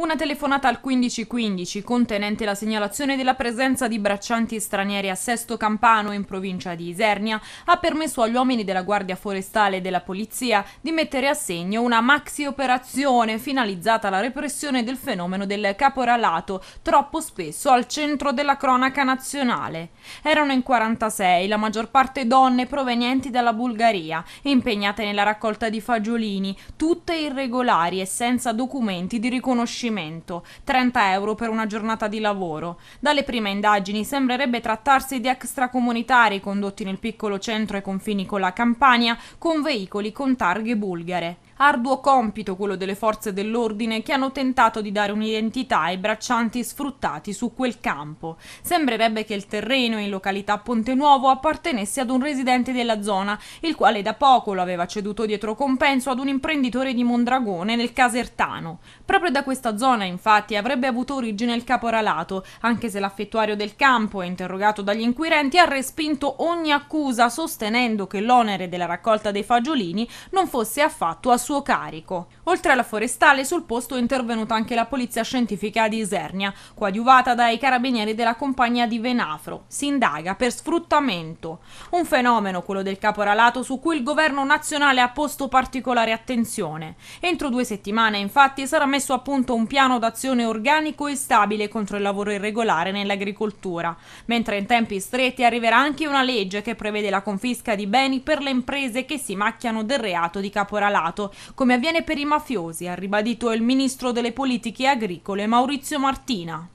Una telefonata al 1515 contenente la segnalazione della presenza di braccianti stranieri a Sesto Campano in provincia di Isernia ha permesso agli uomini della Guardia Forestale e della Polizia di mettere a segno una maxi operazione finalizzata alla repressione del fenomeno del caporalato, troppo spesso al centro della cronaca nazionale. Erano in 46 la maggior parte donne provenienti dalla Bulgaria, impegnate nella raccolta di fagiolini, tutte irregolari e senza documenti di riconoscimento risarcimento, 30 euro per una giornata di lavoro. Dalle prime indagini sembrerebbe trattarsi di extracomunitari condotti nel piccolo centro ai confini con la Campania con veicoli con targhe bulgare. Arduo compito quello delle forze dell'ordine che hanno tentato di dare un'identità ai braccianti sfruttati su quel campo. Sembrerebbe che il terreno in località Ponte Nuovo appartenesse ad un residente della zona, il quale da poco lo aveva ceduto dietro compenso ad un imprenditore di Mondragone nel Casertano. Proprio da questa zona, infatti, avrebbe avuto origine il caporalato, anche se l'affettuario del campo, interrogato dagli inquirenti, ha respinto ogni accusa sostenendo che l'onere della raccolta dei fagiolini non fosse affatto assunto suo carico. Oltre alla forestale, sul posto è intervenuta anche la polizia scientifica di Isernia, coadiuvata dai carabinieri della compagnia di Venafro. Si indaga per sfruttamento. Un fenomeno, quello del caporalato, su cui il governo nazionale ha posto particolare attenzione. Entro due settimane, infatti, sarà messo a punto un piano d'azione organico e stabile contro il lavoro irregolare nell'agricoltura, mentre in tempi stretti arriverà anche una legge che prevede la confisca di beni per le imprese che si macchiano del reato di caporalato come avviene per i mafiosi, ha ribadito il ministro delle politiche agricole Maurizio Martina.